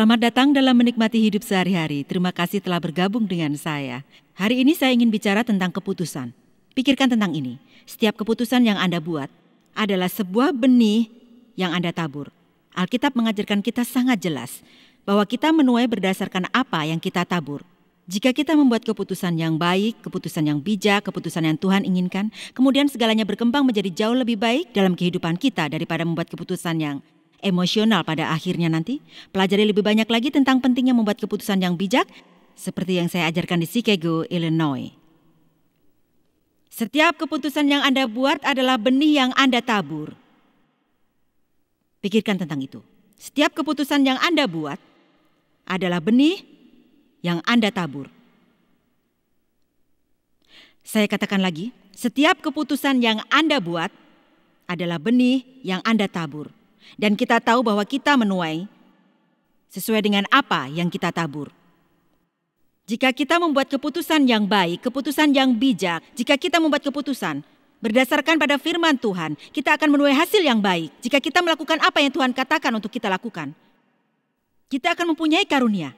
Selamat datang dalam menikmati hidup sehari-hari. Terima kasih telah bergabung dengan saya. Hari ini saya ingin bicara tentang keputusan. Pikirkan tentang ini. Setiap keputusan yang Anda buat adalah sebuah benih yang Anda tabur. Alkitab mengajarkan kita sangat jelas bahwa kita menuai berdasarkan apa yang kita tabur. Jika kita membuat keputusan yang baik, keputusan yang bijak, keputusan yang Tuhan inginkan, kemudian segalanya berkembang menjadi jauh lebih baik dalam kehidupan kita daripada membuat keputusan yang emosional pada akhirnya nanti. Pelajari lebih banyak lagi tentang pentingnya membuat keputusan yang bijak seperti yang saya ajarkan di Chicago, Illinois. Setiap keputusan yang Anda buat adalah benih yang Anda tabur. Pikirkan tentang itu. Setiap keputusan yang Anda buat adalah benih yang Anda tabur. Saya katakan lagi, setiap keputusan yang Anda buat adalah benih yang Anda tabur dan kita tahu bahwa kita menuai sesuai dengan apa yang kita tabur. Jika kita membuat keputusan yang baik, keputusan yang bijak, jika kita membuat keputusan berdasarkan pada firman Tuhan, kita akan menuai hasil yang baik. Jika kita melakukan apa yang Tuhan katakan untuk kita lakukan, kita akan mempunyai karunia.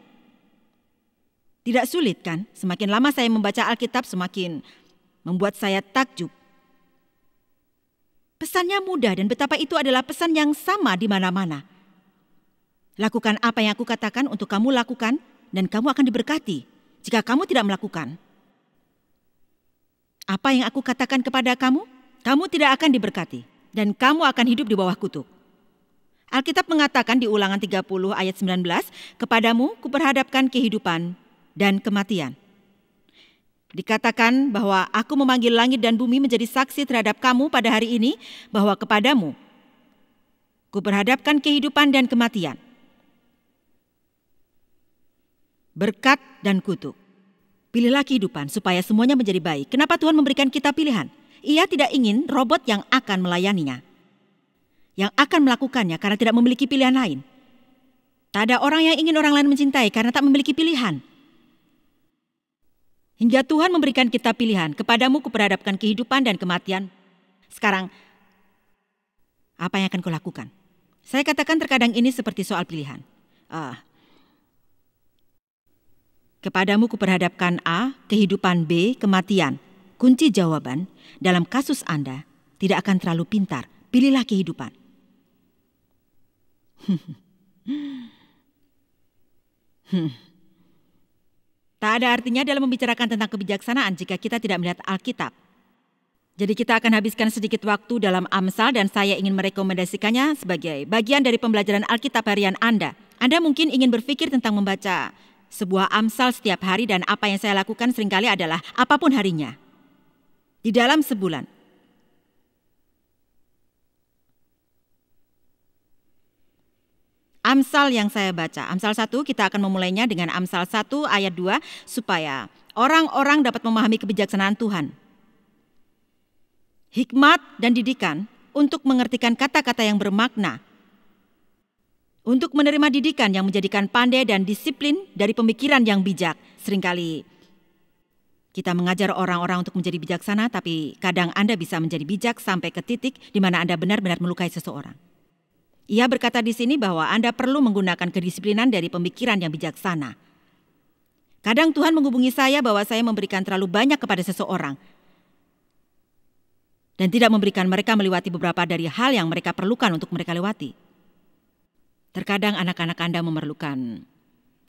Tidak sulit kan? Semakin lama saya membaca Alkitab, semakin membuat saya takjub Pesannya mudah dan betapa itu adalah pesan yang sama di mana-mana. Lakukan apa yang aku katakan untuk kamu lakukan dan kamu akan diberkati jika kamu tidak melakukan. Apa yang aku katakan kepada kamu, kamu tidak akan diberkati dan kamu akan hidup di bawah kutuk. Alkitab mengatakan di ulangan 30 ayat 19, kepadamu kuperhadapkan kehidupan dan kematian. Dikatakan bahwa aku memanggil langit dan bumi menjadi saksi terhadap kamu pada hari ini bahwa kepadamu kuperhadapkan kehidupan dan kematian. Berkat dan kutuk. Pilihlah kehidupan supaya semuanya menjadi baik. Kenapa Tuhan memberikan kita pilihan? Ia tidak ingin robot yang akan melayaninya. Yang akan melakukannya karena tidak memiliki pilihan lain. Tak ada orang yang ingin orang lain mencintai karena tak memiliki pilihan. Hingga Tuhan memberikan kita pilihan, kepadamu kuperhadapkan kehidupan dan kematian. Sekarang, apa yang akan kau lakukan? Saya katakan terkadang ini seperti soal pilihan. Uh, Kepadamu kuperhadapkan A, kehidupan B, kematian. Kunci jawaban dalam kasus Anda tidak akan terlalu pintar. Pilihlah kehidupan. hmm. Tak ada artinya dalam membicarakan tentang kebijaksanaan jika kita tidak melihat Alkitab. Jadi kita akan habiskan sedikit waktu dalam Amsal dan saya ingin merekomendasikannya sebagai bagian dari pembelajaran Alkitab harian Anda. Anda mungkin ingin berpikir tentang membaca sebuah Amsal setiap hari dan apa yang saya lakukan seringkali adalah apapun harinya. Di dalam sebulan, Amsal yang saya baca. Amsal 1 kita akan memulainya dengan Amsal 1 ayat 2 supaya orang-orang dapat memahami kebijaksanaan Tuhan. Hikmat dan didikan untuk mengertikan kata-kata yang bermakna. Untuk menerima didikan yang menjadikan pandai dan disiplin dari pemikiran yang bijak. Seringkali kita mengajar orang-orang untuk menjadi bijaksana, tapi kadang Anda bisa menjadi bijak sampai ke titik di mana Anda benar-benar melukai seseorang. Ia berkata di sini bahwa Anda perlu menggunakan kedisiplinan dari pemikiran yang bijaksana. Kadang Tuhan menghubungi saya bahwa saya memberikan terlalu banyak kepada seseorang dan tidak memberikan mereka melewati beberapa dari hal yang mereka perlukan untuk mereka lewati. Terkadang anak-anak Anda memerlukan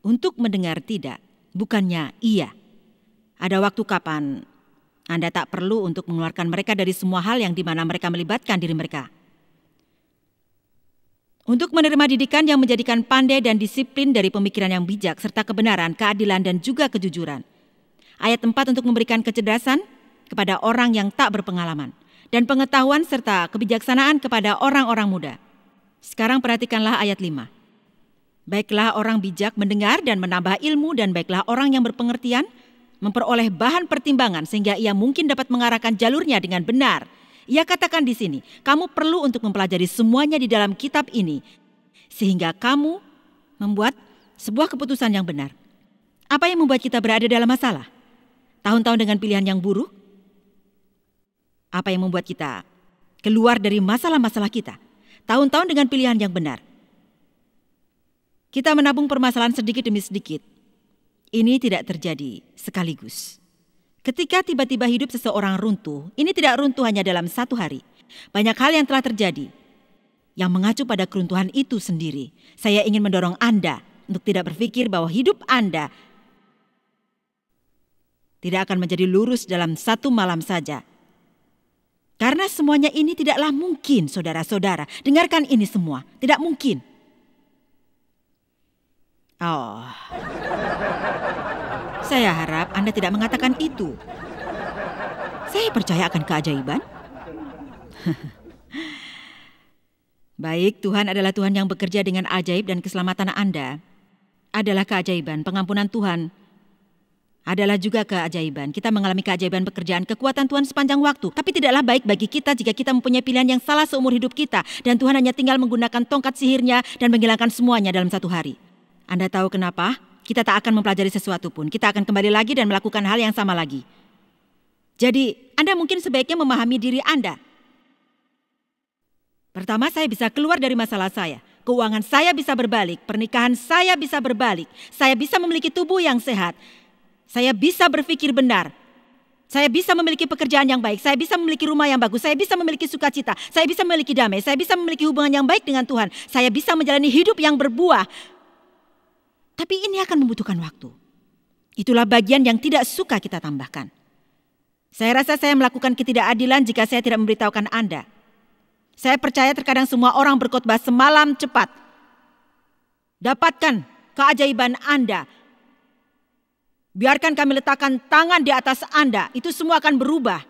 untuk mendengar tidak, bukannya iya. Ada waktu kapan Anda tak perlu untuk mengeluarkan mereka dari semua hal yang dimana mereka melibatkan diri mereka. Untuk menerima didikan yang menjadikan pandai dan disiplin dari pemikiran yang bijak serta kebenaran, keadilan dan juga kejujuran. Ayat 4 untuk memberikan kecerdasan kepada orang yang tak berpengalaman dan pengetahuan serta kebijaksanaan kepada orang-orang muda. Sekarang perhatikanlah ayat 5. Baiklah orang bijak mendengar dan menambah ilmu dan baiklah orang yang berpengertian memperoleh bahan pertimbangan sehingga ia mungkin dapat mengarahkan jalurnya dengan benar ia katakan di sini, kamu perlu untuk mempelajari semuanya di dalam kitab ini sehingga kamu membuat sebuah keputusan yang benar. Apa yang membuat kita berada dalam masalah? Tahun-tahun dengan pilihan yang buruk? Apa yang membuat kita keluar dari masalah-masalah kita? Tahun-tahun dengan pilihan yang benar. Kita menabung permasalahan sedikit demi sedikit. Ini tidak terjadi sekaligus. Ketika tiba-tiba hidup seseorang runtuh, ini tidak runtuh hanya dalam satu hari. Banyak hal yang telah terjadi yang mengacu pada keruntuhan itu sendiri. Saya ingin mendorong Anda untuk tidak berpikir bahwa hidup Anda tidak akan menjadi lurus dalam satu malam saja. Karena semuanya ini tidaklah mungkin, saudara-saudara. Dengarkan ini semua, tidak mungkin. Oh. Saya harap Anda tidak mengatakan itu. Saya percaya akan keajaiban. Baik, Tuhan adalah Tuhan yang bekerja dengan ajaib dan keselamatan Anda. Adalah keajaiban, pengampunan Tuhan. Adalah juga keajaiban. Kita mengalami keajaiban pekerjaan, kekuatan Tuhan sepanjang waktu. Tapi tidaklah baik bagi kita jika kita mempunyai pilihan yang salah seumur hidup kita. Dan Tuhan hanya tinggal menggunakan tongkat sihirnya dan menghilangkan semuanya dalam satu hari. Anda tahu kenapa? kita tak akan mempelajari sesuatu pun. Kita akan kembali lagi dan melakukan hal yang sama lagi. Jadi, Anda mungkin sebaiknya memahami diri Anda. Pertama, saya bisa keluar dari masalah saya. Keuangan saya bisa berbalik, pernikahan saya bisa berbalik, saya bisa memiliki tubuh yang sehat, saya bisa berpikir benar, saya bisa memiliki pekerjaan yang baik, saya bisa memiliki rumah yang bagus, saya bisa memiliki sukacita, saya bisa memiliki damai, saya bisa memiliki hubungan yang baik dengan Tuhan, saya bisa menjalani hidup yang berbuah, tapi ini akan membutuhkan waktu. Itulah bagian yang tidak suka kita tambahkan. Saya rasa saya melakukan ketidakadilan jika saya tidak memberitahukan Anda. Saya percaya terkadang semua orang berkhotbah semalam cepat. Dapatkan keajaiban Anda. Biarkan kami letakkan tangan di atas Anda, itu semua akan berubah.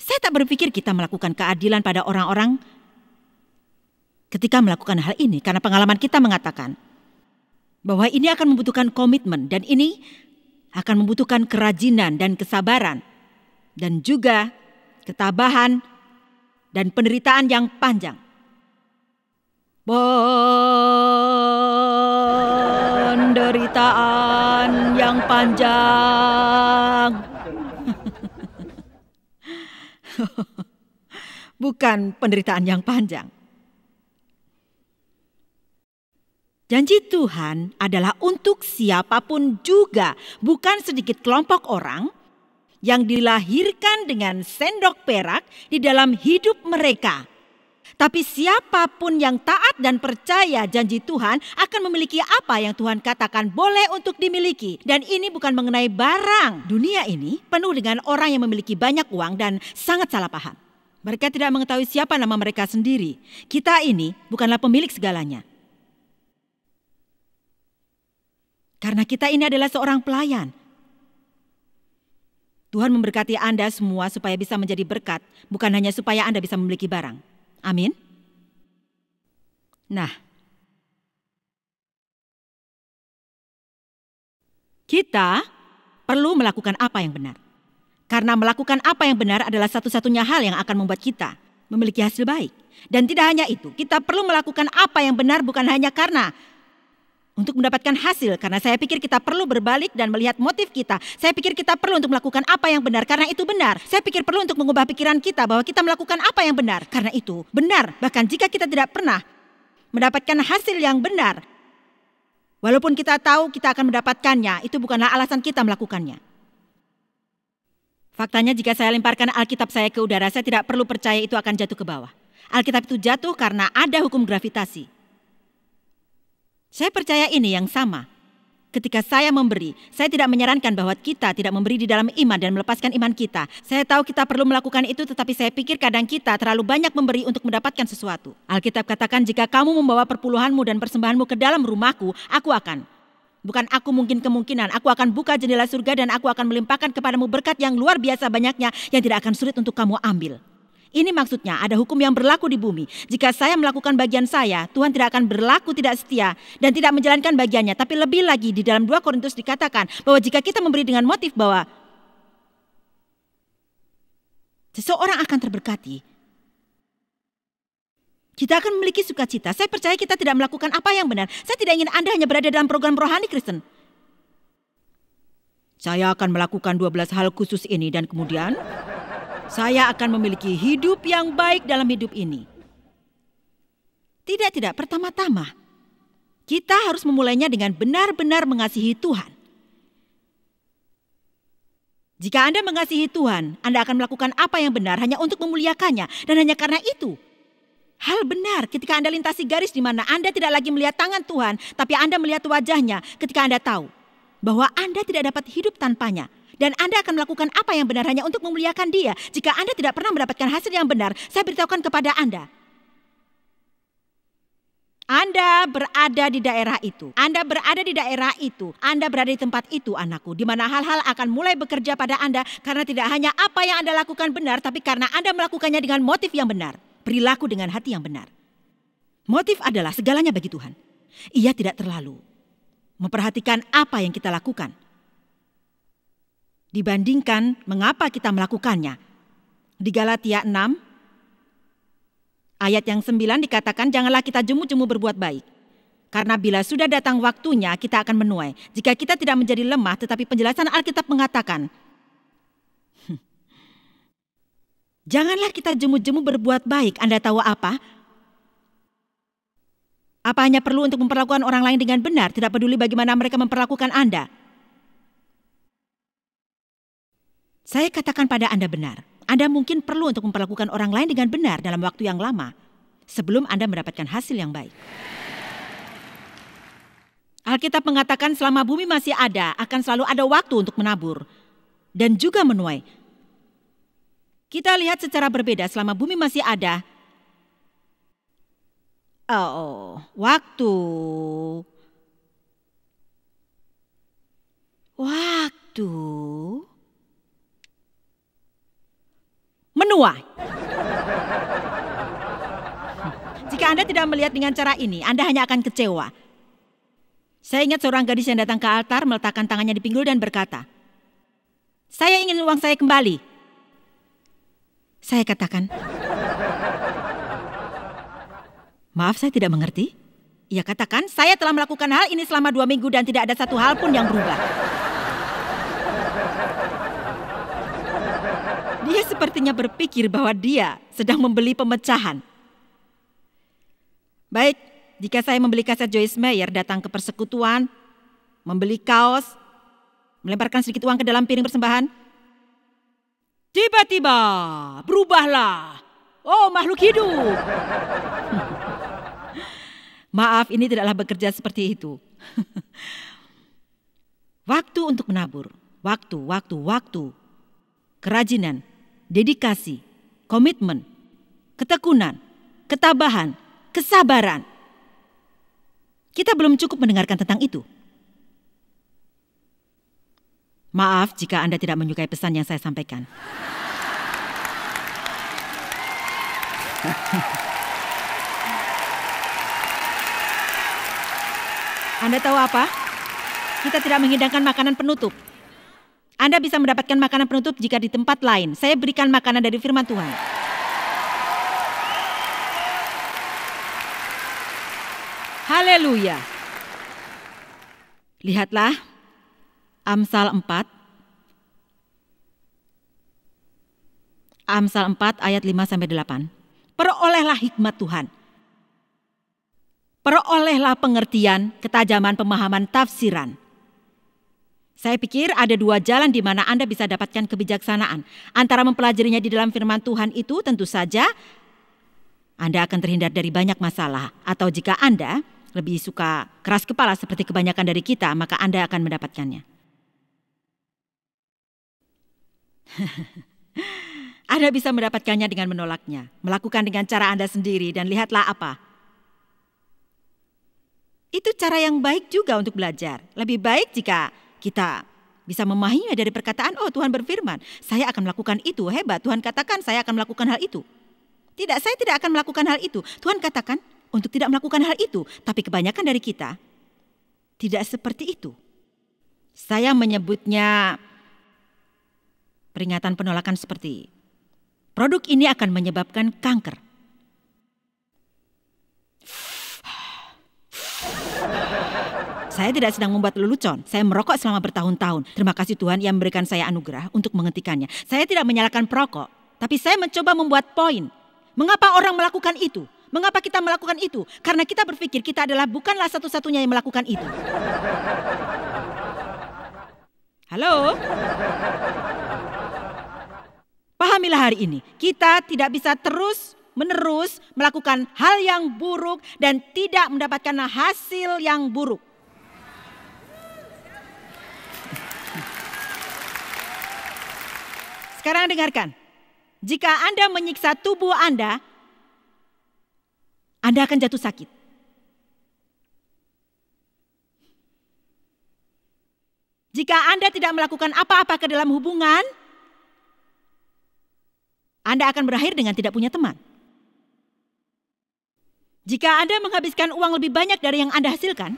Saya tak berpikir kita melakukan keadilan pada orang-orang ketika melakukan hal ini karena pengalaman kita mengatakan bahwa ini akan membutuhkan komitmen dan ini akan membutuhkan kerajinan dan kesabaran dan juga ketabahan dan penderitaan yang panjang. Penderitaan yang panjang. Bukan penderitaan yang panjang. Janji Tuhan adalah untuk siapapun juga, bukan sedikit kelompok orang yang dilahirkan dengan sendok perak di dalam hidup mereka. Tapi siapapun yang taat dan percaya janji Tuhan akan memiliki apa yang Tuhan katakan boleh untuk dimiliki. Dan ini bukan mengenai barang. Dunia ini penuh dengan orang yang memiliki banyak uang dan sangat salah paham. Mereka tidak mengetahui siapa nama mereka sendiri. Kita ini bukanlah pemilik segalanya. karena kita ini adalah seorang pelayan. Tuhan memberkati Anda semua supaya bisa menjadi berkat, bukan hanya supaya Anda bisa memiliki barang. Amin. Nah, kita perlu melakukan apa yang benar. Karena melakukan apa yang benar adalah satu-satunya hal yang akan membuat kita memiliki hasil baik. Dan tidak hanya itu, kita perlu melakukan apa yang benar bukan hanya karena untuk mendapatkan hasil karena saya pikir kita perlu berbalik dan melihat motif kita. Saya pikir kita perlu untuk melakukan apa yang benar karena itu benar. Saya pikir perlu untuk mengubah pikiran kita bahwa kita melakukan apa yang benar karena itu benar. Bahkan jika kita tidak pernah mendapatkan hasil yang benar, walaupun kita tahu kita akan mendapatkannya, itu bukanlah alasan kita melakukannya. Faktanya jika saya lemparkan Alkitab saya ke udara, saya tidak perlu percaya itu akan jatuh ke bawah. Alkitab itu jatuh karena ada hukum gravitasi. Saya percaya ini yang sama. Ketika saya memberi, saya tidak menyarankan bahwa kita tidak memberi di dalam iman dan melepaskan iman kita. Saya tahu kita perlu melakukan itu tetapi saya pikir kadang kita terlalu banyak memberi untuk mendapatkan sesuatu. Alkitab katakan jika kamu membawa perpuluhanmu dan persembahanmu ke dalam rumahku, aku akan. Bukan aku mungkin kemungkinan, aku akan buka jendela surga dan aku akan melimpahkan kepadamu berkat yang luar biasa banyaknya yang tidak akan sulit untuk kamu ambil. Ini maksudnya ada hukum yang berlaku di bumi. Jika saya melakukan bagian saya, Tuhan tidak akan berlaku tidak setia dan tidak menjalankan bagiannya. Tapi lebih lagi di dalam 2 Korintus dikatakan bahwa jika kita memberi dengan motif bahwa seseorang akan terberkati, kita akan memiliki sukacita. Saya percaya kita tidak melakukan apa yang benar. Saya tidak ingin Anda hanya berada dalam program rohani Kristen. Saya akan melakukan 12 hal khusus ini dan kemudian saya akan memiliki hidup yang baik dalam hidup ini. Tidak, tidak. Pertama-tama, kita harus memulainya dengan benar-benar mengasihi Tuhan. Jika Anda mengasihi Tuhan, Anda akan melakukan apa yang benar hanya untuk memuliakannya dan hanya karena itu. Hal benar ketika Anda lintasi garis di mana Anda tidak lagi melihat tangan Tuhan, tapi Anda melihat wajahnya ketika Anda tahu bahwa Anda tidak dapat hidup tanpanya. Dan Anda akan melakukan apa yang benar hanya untuk memuliakan dia. Jika Anda tidak pernah mendapatkan hasil yang benar, saya beritahukan kepada Anda. Anda berada di daerah itu. Anda berada di daerah itu. Anda berada di tempat itu, anakku, di mana hal-hal akan mulai bekerja pada Anda karena tidak hanya apa yang Anda lakukan benar, tapi karena Anda melakukannya dengan motif yang benar, perilaku dengan hati yang benar. Motif adalah segalanya bagi Tuhan. Ia tidak terlalu memperhatikan apa yang kita lakukan, dibandingkan mengapa kita melakukannya. Di Galatia 6 ayat yang 9 dikatakan janganlah kita jemu-jemu berbuat baik. Karena bila sudah datang waktunya kita akan menuai. Jika kita tidak menjadi lemah tetapi penjelasan Alkitab mengatakan hmm, Janganlah kita jemu-jemu berbuat baik. Anda tahu apa? Apa hanya perlu untuk memperlakukan orang lain dengan benar, tidak peduli bagaimana mereka memperlakukan Anda? Saya katakan pada Anda benar, Anda mungkin perlu untuk memperlakukan orang lain dengan benar dalam waktu yang lama sebelum Anda mendapatkan hasil yang baik. Alkitab mengatakan selama bumi masih ada, akan selalu ada waktu untuk menabur dan juga menuai. Kita lihat secara berbeda selama bumi masih ada. Oh, waktu. Waktu. benua. Jika Anda tidak melihat dengan cara ini, Anda hanya akan kecewa. Saya ingat seorang gadis yang datang ke altar meletakkan tangannya di pinggul dan berkata, "Saya ingin uang saya kembali." Saya katakan, "Maaf, saya tidak mengerti." Ia katakan, "Saya telah melakukan hal ini selama dua minggu dan tidak ada satu hal pun yang berubah." Dia sepertinya berpikir bahwa dia sedang membeli pemecahan. Baik, jika saya membeli kaset Joyce Meyer datang ke persekutuan, membeli kaos, melemparkan sedikit uang ke dalam piring persembahan. Tiba-tiba berubahlah. Oh makhluk hidup. Maaf ini tidaklah bekerja seperti itu. waktu untuk menabur. Waktu, waktu, waktu. Kerajinan, dedikasi, komitmen, ketekunan, ketabahan, kesabaran. Kita belum cukup mendengarkan tentang itu. Maaf jika Anda tidak menyukai pesan yang saya sampaikan. Anda tahu apa? Kita tidak menghidangkan makanan penutup. Anda bisa mendapatkan makanan penutup jika di tempat lain. Saya berikan makanan dari firman Tuhan. Haleluya. Lihatlah Amsal 4 Amsal 4 ayat 5 sampai 8. Perolehlah hikmat Tuhan. Perolehlah pengertian, ketajaman pemahaman tafsiran saya pikir ada dua jalan di mana Anda bisa dapatkan kebijaksanaan. Antara mempelajarinya di dalam firman Tuhan itu tentu saja Anda akan terhindar dari banyak masalah. Atau jika Anda lebih suka keras kepala seperti kebanyakan dari kita, maka Anda akan mendapatkannya. Anda bisa mendapatkannya dengan menolaknya, melakukan dengan cara Anda sendiri, dan lihatlah apa. Itu cara yang baik juga untuk belajar. Lebih baik jika kita bisa memahaminya dari perkataan, "Oh, Tuhan berfirman, saya akan melakukan itu." Hebat, Tuhan katakan, "Saya akan melakukan hal itu." Tidak, saya tidak akan melakukan hal itu. Tuhan katakan untuk tidak melakukan hal itu, tapi kebanyakan dari kita tidak seperti itu. Saya menyebutnya peringatan penolakan seperti produk ini akan menyebabkan kanker. Saya tidak sedang membuat lelucon. Saya merokok selama bertahun-tahun. Terima kasih Tuhan yang memberikan saya anugerah untuk menghentikannya. Saya tidak menyalahkan perokok, tapi saya mencoba membuat poin. Mengapa orang melakukan itu? Mengapa kita melakukan itu? Karena kita berpikir kita adalah bukanlah satu-satunya yang melakukan itu. Halo? Pahamilah hari ini, kita tidak bisa terus menerus melakukan hal yang buruk dan tidak mendapatkan hasil yang buruk. Sekarang dengarkan. Jika Anda menyiksa tubuh Anda, Anda akan jatuh sakit. Jika Anda tidak melakukan apa-apa ke dalam hubungan, Anda akan berakhir dengan tidak punya teman. Jika Anda menghabiskan uang lebih banyak dari yang Anda hasilkan,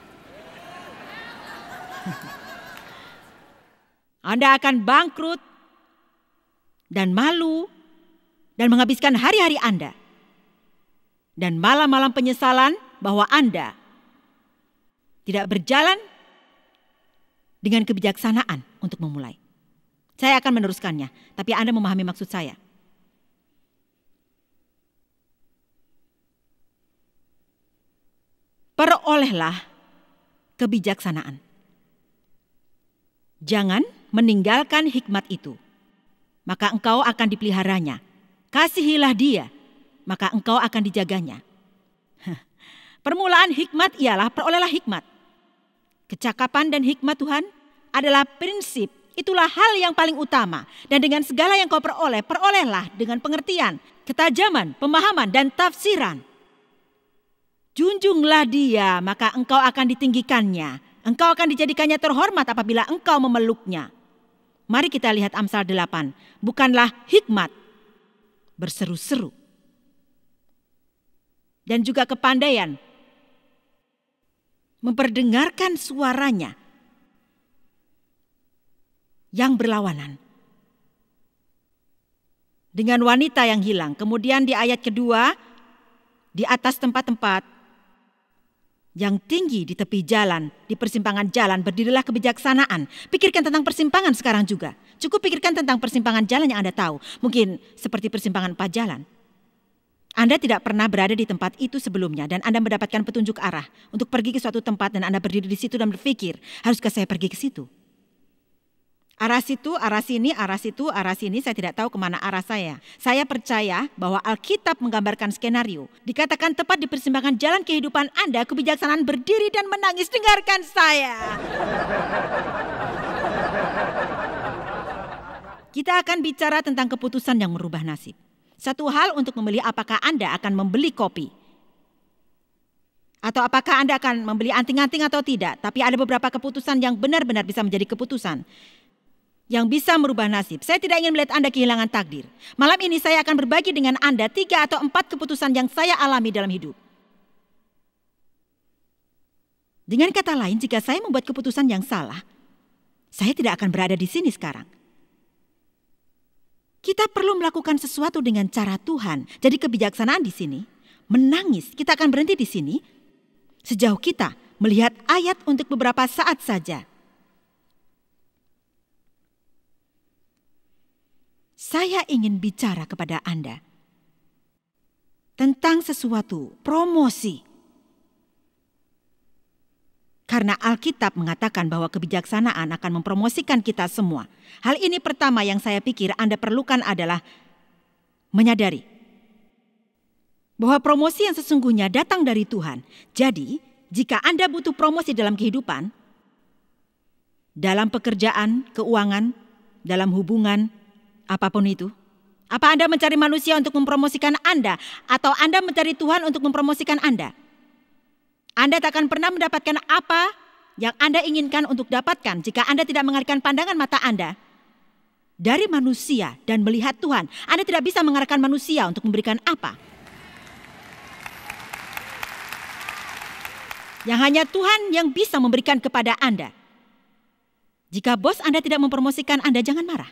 Anda akan bangkrut dan malu dan menghabiskan hari-hari Anda dan malam-malam penyesalan bahwa Anda tidak berjalan dengan kebijaksanaan untuk memulai. Saya akan meneruskannya, tapi Anda memahami maksud saya. Perolehlah kebijaksanaan. Jangan meninggalkan hikmat itu maka engkau akan dipeliharanya. Kasihilah dia, maka engkau akan dijaganya. Permulaan hikmat ialah perolehlah hikmat. Kecakapan dan hikmat Tuhan adalah prinsip, itulah hal yang paling utama. Dan dengan segala yang kau peroleh, perolehlah dengan pengertian, ketajaman, pemahaman, dan tafsiran. Junjunglah dia, maka engkau akan ditinggikannya. Engkau akan dijadikannya terhormat apabila engkau memeluknya. Mari kita lihat Amsal 8. Bukanlah hikmat berseru-seru. Dan juga kepandaian. Memperdengarkan suaranya yang berlawanan. Dengan wanita yang hilang. Kemudian di ayat kedua, di atas tempat-tempat yang tinggi di tepi jalan, di persimpangan jalan, berdirilah kebijaksanaan. Pikirkan tentang persimpangan sekarang juga. Cukup pikirkan tentang persimpangan jalan yang Anda tahu. Mungkin seperti persimpangan empat jalan. Anda tidak pernah berada di tempat itu sebelumnya dan Anda mendapatkan petunjuk arah untuk pergi ke suatu tempat dan Anda berdiri di situ dan berpikir, haruskah saya pergi ke situ? Arah situ, arah sini, arah situ, arah sini, saya tidak tahu kemana arah saya. Saya percaya bahwa Alkitab menggambarkan skenario. Dikatakan tepat di persimpangan jalan kehidupan Anda, kebijaksanaan berdiri dan menangis, dengarkan saya. Kita akan bicara tentang keputusan yang merubah nasib. Satu hal untuk memilih apakah Anda akan membeli kopi. Atau apakah Anda akan membeli anting-anting atau tidak. Tapi ada beberapa keputusan yang benar-benar bisa menjadi keputusan yang bisa merubah nasib. Saya tidak ingin melihat Anda kehilangan takdir. Malam ini saya akan berbagi dengan Anda tiga atau empat keputusan yang saya alami dalam hidup. Dengan kata lain, jika saya membuat keputusan yang salah, saya tidak akan berada di sini sekarang. Kita perlu melakukan sesuatu dengan cara Tuhan. Jadi kebijaksanaan di sini, menangis, kita akan berhenti di sini sejauh kita melihat ayat untuk beberapa saat saja. saya ingin bicara kepada Anda tentang sesuatu promosi. Karena Alkitab mengatakan bahwa kebijaksanaan akan mempromosikan kita semua. Hal ini pertama yang saya pikir Anda perlukan adalah menyadari bahwa promosi yang sesungguhnya datang dari Tuhan. Jadi, jika Anda butuh promosi dalam kehidupan, dalam pekerjaan, keuangan, dalam hubungan, apapun itu? Apa Anda mencari manusia untuk mempromosikan Anda atau Anda mencari Tuhan untuk mempromosikan Anda? Anda tak akan pernah mendapatkan apa yang Anda inginkan untuk dapatkan jika Anda tidak mengarahkan pandangan mata Anda dari manusia dan melihat Tuhan. Anda tidak bisa mengarahkan manusia untuk memberikan apa. Yang hanya Tuhan yang bisa memberikan kepada Anda. Jika bos Anda tidak mempromosikan Anda, jangan marah.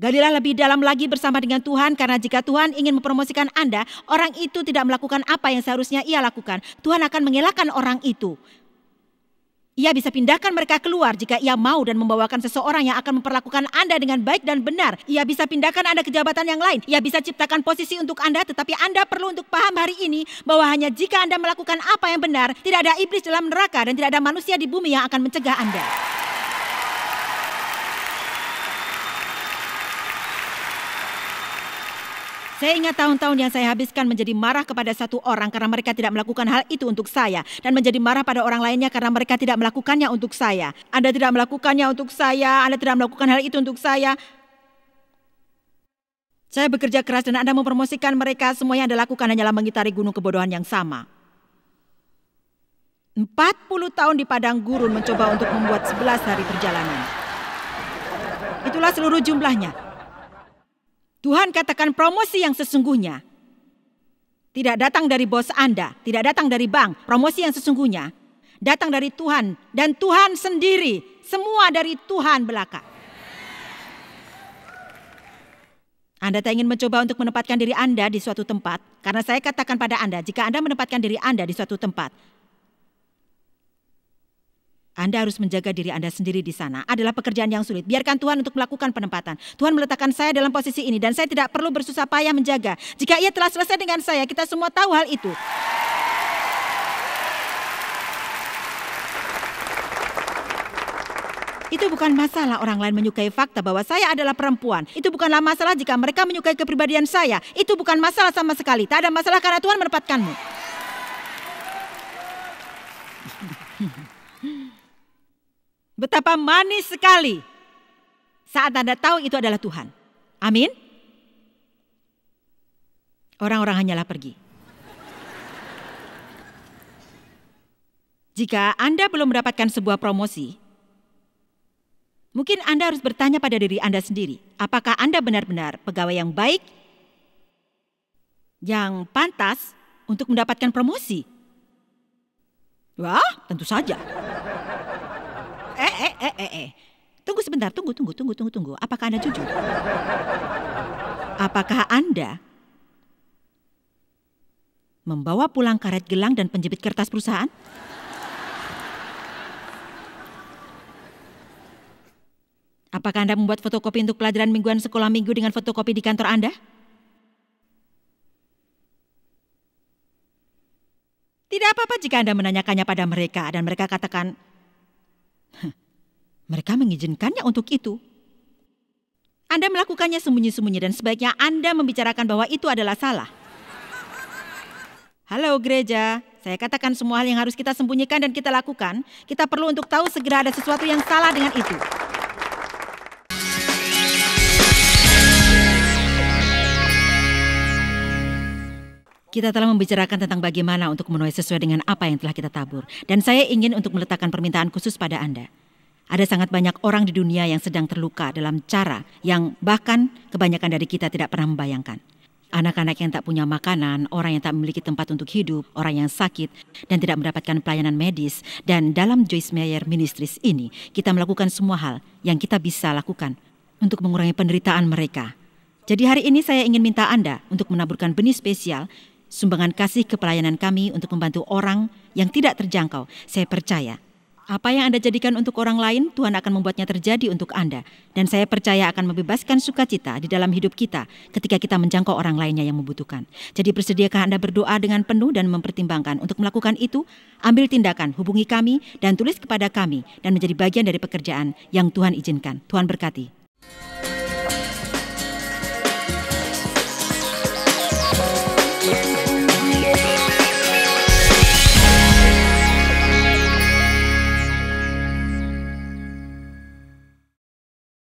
Galilah lebih dalam lagi bersama dengan Tuhan karena jika Tuhan ingin mempromosikan Anda, orang itu tidak melakukan apa yang seharusnya ia lakukan. Tuhan akan mengelakkan orang itu. Ia bisa pindahkan mereka keluar jika ia mau dan membawakan seseorang yang akan memperlakukan Anda dengan baik dan benar. Ia bisa pindahkan Anda ke jabatan yang lain. Ia bisa ciptakan posisi untuk Anda tetapi Anda perlu untuk paham hari ini bahwa hanya jika Anda melakukan apa yang benar, tidak ada iblis dalam neraka dan tidak ada manusia di bumi yang akan mencegah Anda. Saya ingat tahun-tahun yang saya habiskan menjadi marah kepada satu orang karena mereka tidak melakukan hal itu untuk saya. Dan menjadi marah pada orang lainnya karena mereka tidak melakukannya untuk saya. Anda tidak melakukannya untuk saya, Anda tidak melakukan hal itu untuk saya. Saya bekerja keras dan Anda mempromosikan mereka. Semua yang Anda lakukan hanyalah mengitari gunung kebodohan yang sama. 40 tahun di padang gurun mencoba untuk membuat 11 hari perjalanan. Itulah seluruh jumlahnya. Tuhan katakan promosi yang sesungguhnya. Tidak datang dari bos Anda, tidak datang dari bank, promosi yang sesungguhnya. Datang dari Tuhan dan Tuhan sendiri, semua dari Tuhan belaka. Anda tak ingin mencoba untuk menempatkan diri Anda di suatu tempat, karena saya katakan pada Anda, jika Anda menempatkan diri Anda di suatu tempat, anda harus menjaga diri Anda sendiri di sana adalah pekerjaan yang sulit. Biarkan Tuhan untuk melakukan penempatan. Tuhan meletakkan saya dalam posisi ini dan saya tidak perlu bersusah payah menjaga. Jika ia telah selesai dengan saya, kita semua tahu hal itu. Itu bukan masalah orang lain menyukai fakta bahwa saya adalah perempuan. Itu bukanlah masalah jika mereka menyukai kepribadian saya. Itu bukan masalah sama sekali. Tak ada masalah karena Tuhan menempatkanmu. Betapa manis sekali saat Anda tahu itu adalah Tuhan. Amin. Orang-orang hanyalah pergi. Jika Anda belum mendapatkan sebuah promosi, mungkin Anda harus bertanya pada diri Anda sendiri, apakah Anda benar-benar pegawai yang baik, yang pantas untuk mendapatkan promosi? Wah, tentu saja eh, eh, eh, eh. Tunggu sebentar, tunggu, tunggu, tunggu, tunggu, tunggu. Apakah Anda jujur? Apakah Anda membawa pulang karet gelang dan penjepit kertas perusahaan? Apakah Anda membuat fotokopi untuk pelajaran mingguan sekolah minggu dengan fotokopi di kantor Anda? Tidak apa-apa jika Anda menanyakannya pada mereka dan mereka katakan, mereka mengizinkannya untuk itu. Anda melakukannya sembunyi-sembunyi dan sebaiknya Anda membicarakan bahwa itu adalah salah. Halo gereja, saya katakan semua hal yang harus kita sembunyikan dan kita lakukan, kita perlu untuk tahu segera ada sesuatu yang salah dengan itu. Kita telah membicarakan tentang bagaimana untuk menuai sesuai dengan apa yang telah kita tabur. Dan saya ingin untuk meletakkan permintaan khusus pada Anda. Ada sangat banyak orang di dunia yang sedang terluka dalam cara yang bahkan kebanyakan dari kita tidak pernah membayangkan. Anak-anak yang tak punya makanan, orang yang tak memiliki tempat untuk hidup, orang yang sakit dan tidak mendapatkan pelayanan medis. Dan dalam Joyce Meyer Ministries ini, kita melakukan semua hal yang kita bisa lakukan untuk mengurangi penderitaan mereka. Jadi hari ini saya ingin minta Anda untuk menaburkan benih spesial sumbangan kasih ke pelayanan kami untuk membantu orang yang tidak terjangkau. Saya percaya apa yang Anda jadikan untuk orang lain, Tuhan akan membuatnya terjadi untuk Anda. Dan saya percaya akan membebaskan sukacita di dalam hidup kita ketika kita menjangkau orang lainnya yang membutuhkan. Jadi bersediakah Anda berdoa dengan penuh dan mempertimbangkan untuk melakukan itu? Ambil tindakan, hubungi kami dan tulis kepada kami dan menjadi bagian dari pekerjaan yang Tuhan izinkan. Tuhan berkati.